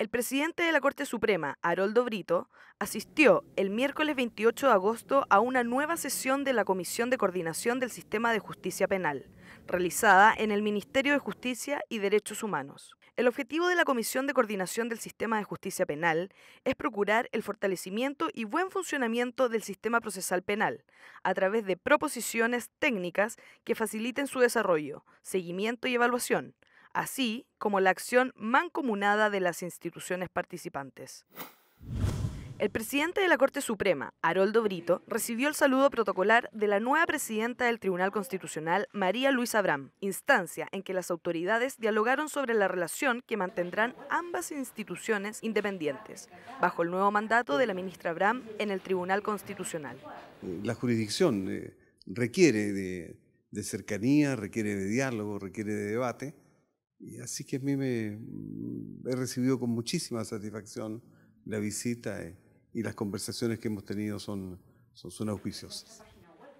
El presidente de la Corte Suprema, Haroldo Brito, asistió el miércoles 28 de agosto a una nueva sesión de la Comisión de Coordinación del Sistema de Justicia Penal, realizada en el Ministerio de Justicia y Derechos Humanos. El objetivo de la Comisión de Coordinación del Sistema de Justicia Penal es procurar el fortalecimiento y buen funcionamiento del sistema procesal penal, a través de proposiciones técnicas que faciliten su desarrollo, seguimiento y evaluación, así como la acción mancomunada de las instituciones participantes. El presidente de la Corte Suprema, Haroldo Brito, recibió el saludo protocolar de la nueva presidenta del Tribunal Constitucional, María Luisa Abram, instancia en que las autoridades dialogaron sobre la relación que mantendrán ambas instituciones independientes, bajo el nuevo mandato de la ministra Abram en el Tribunal Constitucional. La jurisdicción eh, requiere de, de cercanía, requiere de diálogo, requiere de debate. Y así que a mí me mm, he recibido con muchísima satisfacción la visita eh, y las conversaciones que hemos tenido son, son, auspiciosas.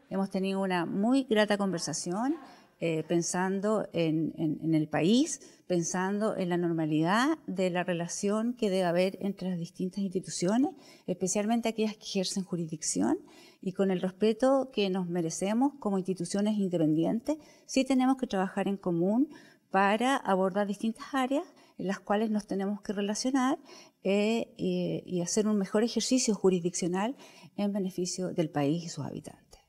Hemos tenido una muy grata conversación eh, pensando en, en, en, el país, pensando en la normalidad de la relación que debe haber entre las distintas instituciones, especialmente aquellas que ejercen jurisdicción y con el respeto que nos merecemos como instituciones independientes. Sí tenemos que trabajar en común para abordar distintas áreas en las cuales nos tenemos que relacionar eh, y hacer un mejor ejercicio jurisdiccional en beneficio del país y sus habitantes.